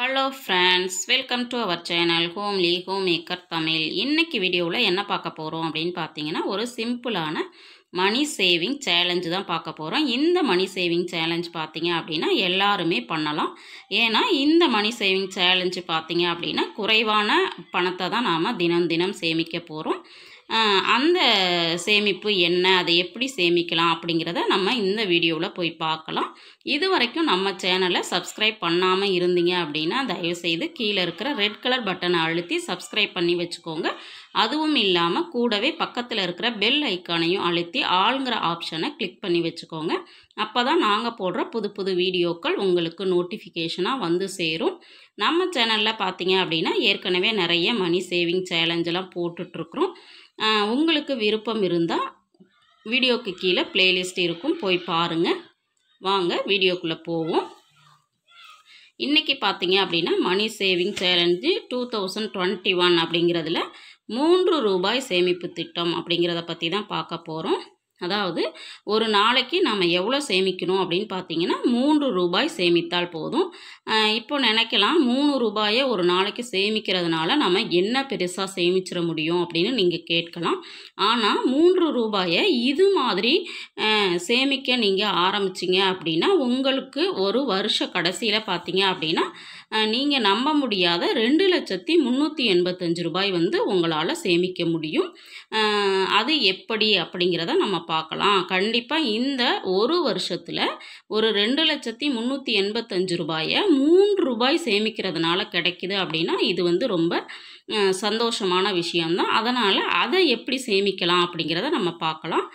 hello friends welcome to our channel homely home maker Tamil இன்றைக்கி வீடியோவில் என்ன பார்க்க போகிறோம் அப்படின்னு பார்த்தீங்கன்னா ஒரு சிம்பிளான மணி சேவிங் சேலஞ்சு தான் பார்க்க போகிறோம் இந்த மணி சேவிங் சேலஞ்ச் பார்த்தீங்க அப்படின்னா எல்லாருமே பண்ணலாம் ஏன்னா இந்த மணி சேவிங் சேலஞ்சு பார்த்தீங்க அப்படின்னா குறைவான பணத்தை தான் நாம் தினம் தினம் சேமிக்க போகிறோம் அந்த சேமிப்பு என்ன அதை எப்படி சேமிக்கலாம் அப்படிங்கிறத நம்ம இந்த வீடியோவில் போய் பார்க்கலாம் இது வரைக்கும் நம்ம சேனலை சப்ஸ்கிரைப் பண்ணாமல் இருந்தீங்க அப்படின்னா தயவுசெய்து கீழே இருக்கிற ரெட் கலர் பட்டனை அழுத்தி சப்ஸ்கிரைப் பண்ணி வச்சுக்கோங்க அதுவும் இல்லாமல் கூடவே பக்கத்தில் இருக்கிற பெல் ஐக்கானையும் அழுத்தி ஆளுங்கிற ஆப்ஷனை கிளிக் பண்ணி வச்சுக்கோங்க அப்போ தான் நாங்கள் போடுற புது புது வீடியோக்கள் உங்களுக்கு நோட்டிஃபிகேஷனாக வந்து சேரும் நம்ம சேனலில் பார்த்தீங்க அப்படின்னா ஏற்கனவே நிறைய மணி சேவிங் சேலஞ்செல்லாம் போட்டுட்ருக்குறோம் உங்களுக்கு விருப்பம் இருந்தால் வீடியோக்கு கீழே பிளேலிஸ்ட் இருக்கும் போய் பாருங்கள் வாங்க வீடியோக்குள்ளே போவோம் இன்றைக்கி பார்த்தீங்க அப்படின்னா money saving challenge two thousand twenty one அப்படிங்கிறதுல மூன்று ரூபாய் சேமிப்பு திட்டம் அப்படிங்கிறத பற்றி தான் பார்க்க போகிறோம் அதாவது ஒரு நாளைக்கு நாம் எவ்வளோ சேமிக்கணும் அப்படின்னு பார்த்தீங்கன்னா மூன்று ரூபாய் சேமித்தால் போதும் இப்போ நினைக்கலாம் மூணு ரூபாயை ஒரு நாளைக்கு சேமிக்கிறதுனால நம்ம என்ன பெருசாக சேமிச்சிட முடியும் அப்படின்னு நீங்கள் கேட்கலாம் ஆனால் மூன்று ரூபாயை இது மாதிரி சேமிக்க நீங்கள் ஆரம்பிச்சிங்க அப்படின்னா உங்களுக்கு ஒரு வருஷ கடைசியில் பார்த்தீங்க அப்படின்னா நீங்கள் நம்ப முடியாத ரெண்டு லட்சத்தி முந்நூற்றி எண்பத்தஞ்சு ரூபாய் வந்து உங்களால் சேமிக்க முடியும் அது எப்படி அப்படிங்கிறத நம்ம பார்க்கலாம் கண்டிப்பாக இந்த ஒரு வருஷத்தில் ஒரு ரெண்டு லட்சத்தி முந்நூற்றி எண்பத்தஞ்சு ரூபாயை மூன்று ரூபாய் சேமிக்கிறதுனால கிடைக்கிது அப்படின்னா இது வந்து ரொம்ப சந்தோஷமான விஷயம்தான் அதனால் அதை எப்படி சேமிக்கலாம் அப்படிங்கிறத நம்ம பார்க்கலாம்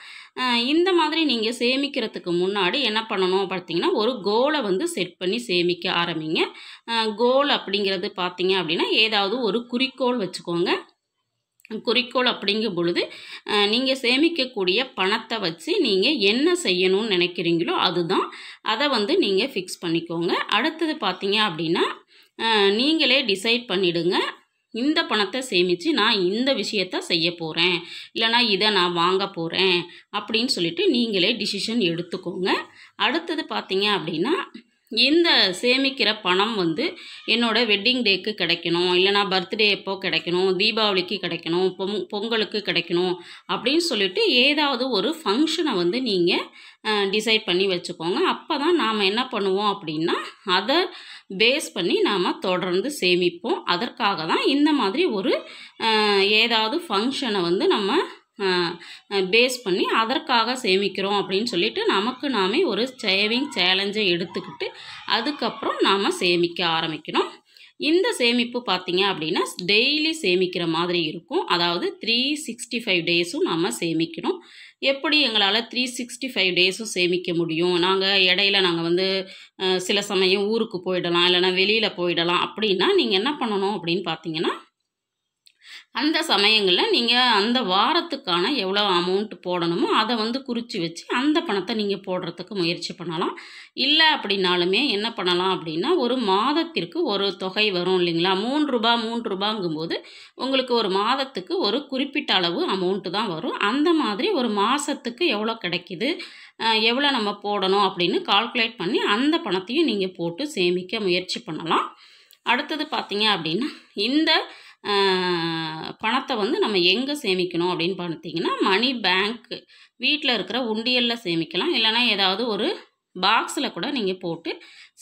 இந்த மாதிரி நீங்கள் சேமிக்கிறதுக்கு முன்னாடி என்ன பண்ணணும் பார்த்தீங்கன்னா ஒரு கோலை வந்து செட் பண்ணி சேமிக்க ஆரம்பிங்க கோல் அப்படிங்கிறது பார்த்தீங்க அப்படின்னா ஏதாவது ஒரு குறிக்கோள் வச்சுக்கோங்க குறிக்கோள் அப்படிங்கும் பொழுது நீங்கள் சேமிக்கக்கூடிய பணத்தை வச்சு நீங்கள் என்ன செய்யணும்னு நினைக்கிறீங்களோ அதுதான் அதை வந்து நீங்கள் ஃபிக்ஸ் பண்ணிக்கோங்க அடுத்தது பார்த்தீங்க அப்படின்னா நீங்களே டிசைட் பண்ணிவிடுங்க இந்த பணத்தை சேமித்து நான் இந்த விஷயத்த செய்ய போகிறேன் இல்லைனா இதை நான் வாங்க போகிறேன் அப்படின்னு சொல்லிட்டு நீங்களே டிசிஷன் எடுத்துக்கோங்க அடுத்தது பார்த்தீங்க அப்படின்னா இந்த சேமிக்கிற பணம் வந்து என்னோடய வெட்டிங் டேக்கு கிடைக்கணும் இல்லைனா பர்த்டே எப்போ கிடைக்கணும் தீபாவளிக்கு கிடைக்கணும் பொங் பொங்கலுக்கு கிடைக்கணும் அப்படின்னு சொல்லிட்டு ஏதாவது ஒரு ஃபங்க்ஷனை வந்து நீங்கள் டிசைட் பண்ணி வச்சுக்கோங்க அப்போ தான் நாம் என்ன பண்ணுவோம் அப்படின்னா அதை பேஸ் பண்ணி நாம் தொடர்ந்து சேமிப்போம் அதற்காக தான் இந்த மாதிரி ஒரு ஏதாவது ஃபங்க்ஷனை வந்து நம்ம பேஸ் பண்ணி அதற்காக சேமிக்கிறோம் அப்படின்னு சொல்லிட்டு நமக்கு நாமே ஒரு சேவிங் சேலஞ்சை எடுத்துக்கிட்டு அதுக்கப்புறம் நாம் சேமிக்க ஆரம்பிக்கணும் இந்த சேமிப்பு பார்த்தீங்க அப்படின்னா டெய்லி சேமிக்கிற மாதிரி இருக்கும் அதாவது த்ரீ சிக்ஸ்டி ஃபைவ் டேஸும் நம்ம சேமிக்கணும் எப்படி எங்களால் த்ரீ சிக்ஸ்டி ஃபைவ் டேஸும் சேமிக்க முடியும் நாங்கள் இடையில நாங்கள் வந்து சில சமயம் ஊருக்கு போயிடலாம் இல்லைனா வெளியில் போயிடலாம் அப்படின்னா நீங்கள் என்ன பண்ணணும் அப்படின்னு பார்த்தீங்கன்னா அந்த சமயங்களில் நீங்கள் அந்த வாரத்துக்கான எவ்வளோ அமௌண்ட் போடணுமோ அதை வந்து குறித்து வச்சு அந்த பணத்தை நீங்கள் போடுறதுக்கு முயற்சி பண்ணலாம் இல்லை அப்படின்னாலுமே என்ன பண்ணலாம் அப்படின்னா ஒரு மாதத்திற்கு ஒரு தொகை வரும் இல்லைங்களா மூன்று ரூபா மூன்று ரூபாங்கும்போது உங்களுக்கு ஒரு மாதத்துக்கு ஒரு குறிப்பிட்ட அளவு அமௌண்ட்டு தான் வரும் அந்த மாதிரி ஒரு மாதத்துக்கு எவ்வளோ கிடைக்கிது எவ்வளோ நம்ம போடணும் அப்படின்னு கால்குலேட் பண்ணி அந்த பணத்தையும் நீங்கள் போட்டு சேமிக்க முயற்சி பண்ணலாம் அடுத்தது பார்த்தீங்க அப்படின்னா இந்த பணத்தை வந்து நம்ம எங்கே சேமிக்கணும் அப்படின்னு பார்த்தீங்கன்னா மணி பேங்க் வீட்டில் இருக்கிற உண்டியலில் சேமிக்கலாம் இல்லைனா ஏதாவது ஒரு பாக்ஸில் கூட நீங்கள் போட்டு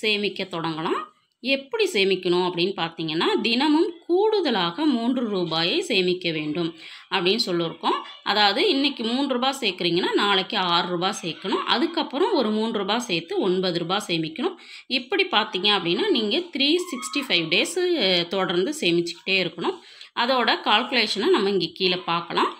சேமிக்க தொடங்கலாம் எப்படி சேமிக்கணும் அப்படின்னு பார்த்தீங்கன்னா தினமும் கூடுதலாக மூன்று ரூபாயை சேமிக்க வேண்டும் அப்படின்னு சொல்லியிருக்கோம் அதாவது இன்றைக்கி மூன்று ரூபா சேர்க்குறீங்கன்னா நாளைக்கு ஆறு ரூபா சேர்க்கணும் அதுக்கப்புறம் ஒரு மூன்று ரூபா சேர்த்து ஒன்பது ரூபா சேமிக்கணும் இப்படி பார்த்தீங்க அப்படின்னா நீங்கள் த்ரீ சிக்ஸ்டி ஃபைவ் டேஸு தொடர்ந்து சேமிச்சுக்கிட்டே இருக்கணும் அதோட கால்குலேஷனை நம்ம இங்கே கீழே பார்க்கலாம்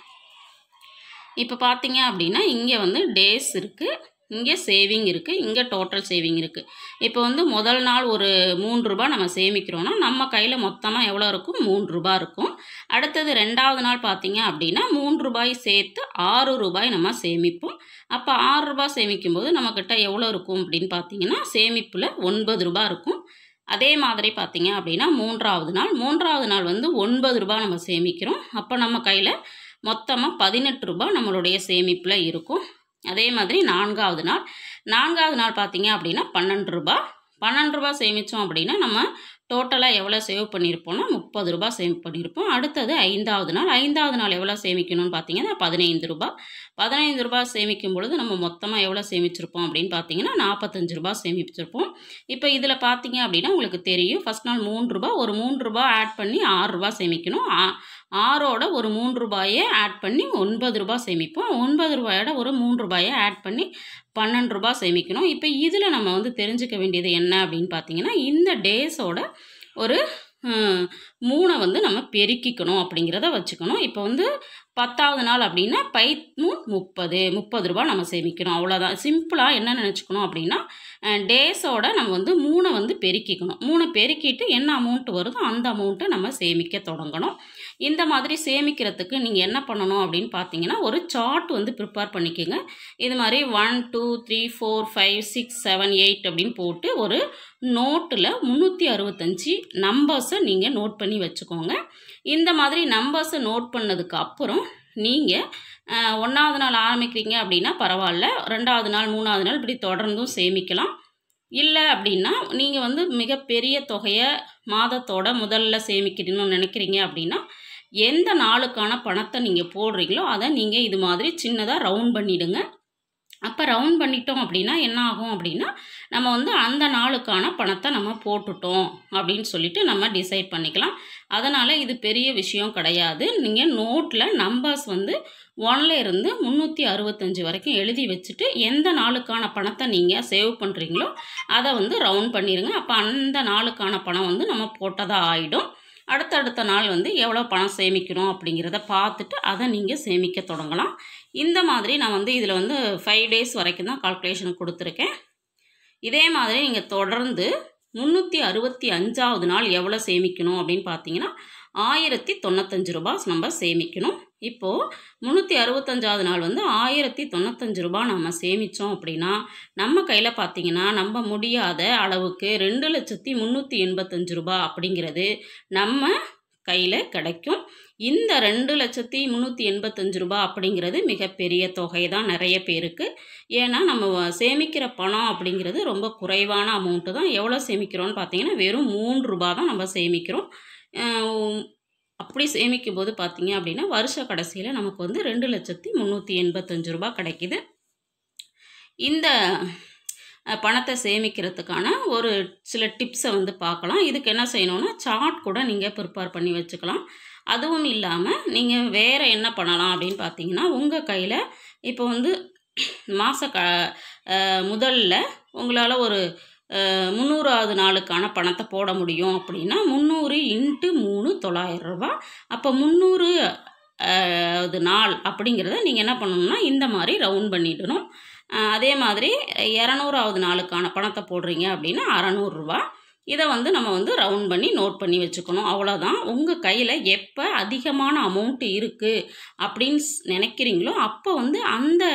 இப்போ பார்த்தீங்க அப்படின்னா இங்கே வந்து டேஸ் இருக்குது இங்கே சேவிங் இருக்குது இங்கே டோட்டல் சேவிங் இருக்குது இப்போ வந்து முதல் நாள் ஒரு மூன்று ரூபா நம்ம சேமிக்கிறோன்னா நம்ம கையில் மொத்தமாக எவ்வளோ இருக்கும் மூன்று ரூபாய் இருக்கும் அடுத்தது ரெண்டாவது நாள் பார்த்தீங்க அப்படின்னா மூன்று ரூபாய் சேர்த்து ஆறு ரூபாய் நம்ம சேமிப்போம் அப்போ ஆறு ரூபாய் சேமிக்கும் போது நம்மக்கிட்ட எவ்வளோ இருக்கும் அப்படின்னு பார்த்தீங்கன்னா சேமிப்பில் ஒன்பது ரூபாய் இருக்கும் அதே மாதிரி பார்த்தீங்க அப்படின்னா மூன்றாவது நாள் மூன்றாவது நாள் வந்து ஒன்பது ரூபா நம்ம சேமிக்கிறோம் அப்போ நம்ம கையில் மொத்தமாக பதினெட்டு ரூபாய் நம்மளுடைய சேமிப்பில் இருக்கும் அதே மாதிரி நான்காவது நாள் நான்காவது நாள் பார்த்தீங்க அப்படின்னா பன்னெண்டு ரூபா பன்னெண்டு ரூபா சேமித்தோம் அப்படின்னா நம்ம டோட்டலாக எவ்வளோ சேவ் பண்ணியிருப்போம்னா முப்பது ரூபா சேவ் பண்ணியிருப்போம் அடுத்தது ஐந்தாவது நாள் ஐந்தாவது நாள் எவ்வளோ சேமிக்கணும்னு பார்த்தீங்கன்னா பதினைந்து ரூபா பதினைந்து ரூபா சேமிக்கும் பொழுது நம்ம மொத்தமாக எவ்வளோ சேமிச்சிருப்போம் அப்படின்னு பார்த்தீங்கன்னா நாற்பத்தஞ்சு ரூபா சேமிச்சிருப்போம் இப்போ இதில் பார்த்தீங்க அப்படின்னா உங்களுக்கு தெரியும் ஃபஸ்ட் நாள் மூணு ரூபா ஒரு மூணு ரூபா ஆட் பண்ணி ஆறு ரூபா சேமிக்கணும் ஆறோட ஒரு மூன்று ரூபாயை ஆட் பண்ணி ஒன்பது ரூபாய் சேமிப்போம் ஒன்பது ரூபாயோட ஒரு மூன்று ரூபாயை ஆட் பண்ணி பன்னெண்டு ரூபாய் சேமிக்கணும் இப்போ இதில் நம்ம வந்து தெரிஞ்சுக்க வேண்டியது என்ன அப்படின்னு பார்த்தீங்கன்னா இந்த டேஸோட ஒரு மூணை வந்து நம்ம பெருக்கிக்கணும் அப்படிங்கிறத வச்சுக்கணும் இப்போ வந்து பத்தாவது நாள் அப்படின்னா பைத்தும் முப்பது முப்பது ரூபா நம்ம சேமிக்கணும் அவ்வளோதான் சிம்பிளாக என்ன நினச்சிக்கணும் அப்படின்னா டேஸோட நம்ம வந்து மூணை வந்து பெருக்கிக்கணும் மூணை பெருக்கிட்டு என்ன அமௌண்ட் வருதோ அந்த அமௌண்ட்டை நம்ம சேமிக்க தொடங்கணும் இந்த மாதிரி சேமிக்கிறதுக்கு நீங்கள் என்ன பண்ணணும் அப்படின்னு பார்த்தீங்கன்னா ஒரு சார்ட் வந்து ப்ரிப்பேர் பண்ணிக்கோங்க இது மாதிரி one two three four five six seven eight அப்படின்னு போட்டு ஒரு நோட்டில் முந்நூற்றி அறுபத்தஞ்சி நம்பர்ஸை நீங்கள் நோட் பண்ணி வச்சுக்கோங்க இந்த மாதிரி நம்பர்ஸை நோட் பண்ணதுக்கு அப்புறம் நீங்கள் ஒன்றாவது நாள் ஆரம்பிக்கிறீங்க அப்படின்னா பரவாயில்ல ரெண்டாவது நாள் மூணாவது நாள் இப்படி தொடர்ந்தும் சேமிக்கலாம் இல்லை அப்படின்னா நீங்கள் வந்து மிகப்பெரிய தொகையை மாதத்தோட முதல்ல சேமிக்கணும்னு நினைக்கிறீங்க அப்படின்னா எந்த நாளுக்கான பணத்தை நீங்கள் போடுறீங்களோ அதை நீங்கள் இது மாதிரி சின்னதாக ரவுண்ட் பண்ணிவிடுங்க அப்போ ரவுண்ட் பண்ணிட்டோம் அப்படின்னா என்ன ஆகும் அப்படின்னா நம்ம வந்து அந்த நாளுக்கான பணத்தை நம்ம போட்டுட்டோம் அப்படின்னு சொல்லிட்டு நம்ம டிசைட் பண்ணிக்கலாம் அதனால் இது பெரிய விஷயம் கிடையாது நீங்கள் நோட்டில் நம்பர்ஸ் வந்து ஒன்ல இருந்து முந்நூற்றி அறுபத்தஞ்சு வரைக்கும் எழுதி வச்சுட்டு எந்த நாளுக்கான பணத்தை நீங்கள் சேவ் பண்ணுறீங்களோ அதை வந்து ரவுண்ட் பண்ணிடுங்க அப்போ அந்த நாளுக்கான பணம் வந்து நம்ம போட்டதாக ஆகிடும் அடுத்தடுத்த நாள் வந்து எவ்வளோ பணம் சேமிக்கணும் அப்படிங்கிறத பார்த்துட்டு அதை நீங்கள் சேமிக்க தொடங்கலாம் இந்த மாதிரி நான் வந்து இதில் வந்து ஃபைவ் டேஸ் வரைக்கும் தான் கால்குலேஷன் கொடுத்துருக்கேன் இதே மாதிரி நீங்கள் தொடர்ந்து முந்நூற்றி அறுபத்தி அஞ்சாவது நாள் எவ்வளோ சேமிக்கணும் அப்படின்னு பார்த்தீங்கன்னா ஆயிரத்தி தொண்ணூத்தஞ்சு ரூபா நம்ம சேமிக்கணும் இப்போது முந்நூற்றி அறுபத்தஞ்சாவது நாள் வந்து ஆயிரத்தி தொண்ணூத்தஞ்சு ரூபா நம்ம சேமித்தோம் அப்படின்னா நம்ம கையில் பார்த்தீங்கன்னா நம்ம முடியாத அளவுக்கு ரெண்டு லட்சத்தி முந்நூற்றி எண்பத்தஞ்சு ரூபா அப்படிங்கிறது நம்ம கையில் கிடைக்கும் இந்த ரெண்டு லட்சத்தி முந்நூற்றி எண்பத்தஞ்சு ரூபா அப்படிங்கிறது மிகப்பெரிய தொகை தான் நிறைய பேருக்கு ஏன்னா நம்ம சேமிக்கிற பணம் அப்படிங்கிறது ரொம்ப குறைவான அமௌண்ட்டு தான் எவ்வளோ சேமிக்கிறோன்னு பார்த்தீங்கன்னா வெறும் மூன்று ரூபா தான் நம்ம சேமிக்கிறோம் அப்படி சேமிக்கும் போது பார்த்தீங்க அப்படின்னா வருஷ கடைசியில் நமக்கு வந்து ரெண்டு லட்சத்தி முந்நூற்றி எண்பத்தஞ்சு ரூபா கிடைக்கிது இந்த பணத்தை சேமிக்கிறதுக்கான ஒரு சில டிப்ஸை வந்து பார்க்கலாம் இதுக்கு என்ன செய்யணுன்னா சார்ட் கூட நீங்கள் ப்ரிப்பேர் பண்ணி வச்சுக்கலாம் அதுவும் இல்லாமல் நீங்கள் வேறு என்ன பண்ணலாம் அப்படின்னு பார்த்தீங்கன்னா உங்கள் கையில் இப்போ வந்து மாத க முதல்ல உங்களால் ஒரு முந்நூறாவது நாளுக்கான பணத்தை போட முடியும் அப்படின்னா முந்நூறு இன்ட்டு மூணு தொள்ளாயிரம் ரூபா அப்போ முந்நூறு அது நாள் அப்படிங்கிறத நீங்கள் என்ன பண்ணணும்னா இந்த மாதிரி ரவுண்ட் பண்ணிடணும் அதே மாதிரி இரநூறாவது நாளுக்கான பணத்தை போடுறீங்க அப்படின்னா அறநூறுரூவா இதை வந்து நம்ம வந்து ரவுண்ட் பண்ணி நோட் பண்ணி வச்சுக்கணும் அவ்வளோதான் உங்கள் கையில் எப்போ அதிகமான அமௌண்ட்டு இருக்குது அப்படின்னு நினைக்கிறீங்களோ அப்போ வந்து அந்த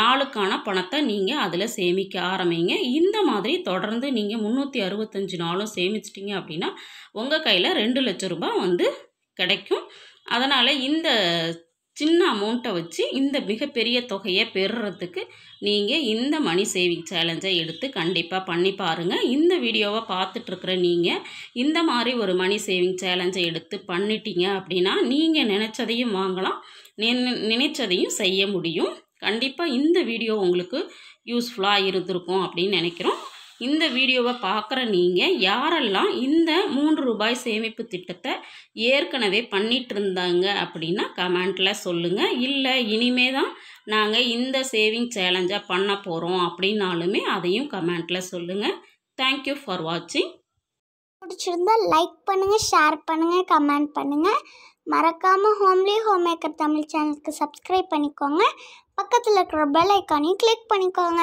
நாளுக்கான பணத்தை நீங்கள் அதில் சேமிக்க ஆரம்பிங்க இந்த மாதிரி தொடர்ந்து நீங்கள் முந்நூற்றி அறுபத்தஞ்சு நாளும் சேமிச்சிட்டிங்க அப்படின்னா உங்கள் கையில் ரெண்டு லட்ச ரூபாய் வந்து கிடைக்கும் அதனால் இந்த சின்ன அமௌண்ட்டை வச்சு இந்த மிகப்பெரிய தொகையை பெறுறதுக்கு நீங்கள் இந்த மணி சேவிங் சேலஞ்சை எடுத்து கண்டிப்பாக பண்ணி பாருங்கள் இந்த வீடியோவை பார்த்துட்ருக்குற நீங்கள் இந்த மாதிரி ஒரு மணி சேவிங் சேலஞ்சை எடுத்து பண்ணிட்டீங்க அப்படின்னா நீங்கள் நினச்சதையும் வாங்கலாம் நினைச்சதையும் செய்ய முடியும் கண்டிப்பாக இந்த வீடியோ உங்களுக்கு யூஸ்ஃபுல்லாக இருந்திருக்கும் அப்படின்னு நினைக்கிறோம் இந்த வீடியோவை பார்க்குற நீங்கள் யாரெல்லாம் இந்த மூன்று ரூபாய் சேமிப்பு திட்டத்தை ஏற்கனவே பண்ணிகிட்டு இருந்தாங்க அப்படின்னா கமெண்ட்டில் சொல்லுங்கள் இல்லை இனிமே தான் நாங்கள் இந்த சேவிங் சேலஞ்சாக பண்ண போகிறோம் அப்படின்னாலுமே அதையும் கமெண்ட்டில் சொல்லுங்கள் தேங்க்யூ ஃபார் வாட்சிங் பிடிச்சிருந்தால் லைக் பண்ணுங்கள் ஷேர் பண்ணுங்கள் கமெண்ட் பண்ணுங்கள் மறக்காமல் ஹோம்லி ஹோம் மேக்கர் தமிழ் சேனலுக்கு சப்ஸ்கிரைப் பண்ணிக்கோங்க பக்கத்தில் இருக்கிற பெல் ஐக்கானையும் கிளிக் பண்ணிக்கோங்க